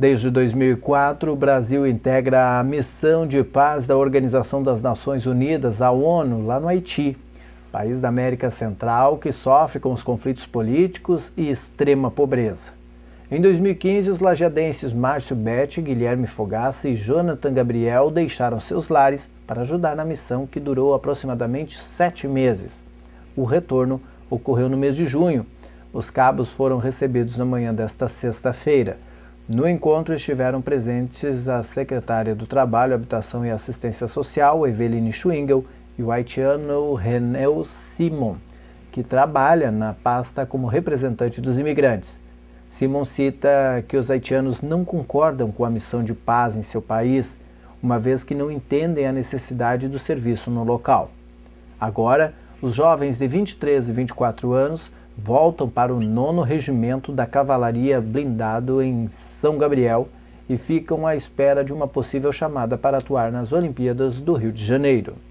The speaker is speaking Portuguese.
Desde 2004, o Brasil integra a Missão de Paz da Organização das Nações Unidas, a ONU, lá no Haiti, país da América Central que sofre com os conflitos políticos e extrema pobreza. Em 2015, os lajadenses Márcio Betti, Guilherme Fogassa e Jonathan Gabriel deixaram seus lares para ajudar na missão que durou aproximadamente sete meses. O retorno ocorreu no mês de junho. Os cabos foram recebidos na manhã desta sexta-feira. No encontro estiveram presentes a secretária do Trabalho, Habitação e Assistência Social, Eveline Schwingel, e o haitiano René Simon, que trabalha na pasta como representante dos imigrantes. Simon cita que os haitianos não concordam com a missão de paz em seu país, uma vez que não entendem a necessidade do serviço no local. Agora, os jovens de 23 e 24 anos voltam para o nono Regimento da Cavalaria Blindado em São Gabriel e ficam à espera de uma possível chamada para atuar nas Olimpíadas do Rio de Janeiro.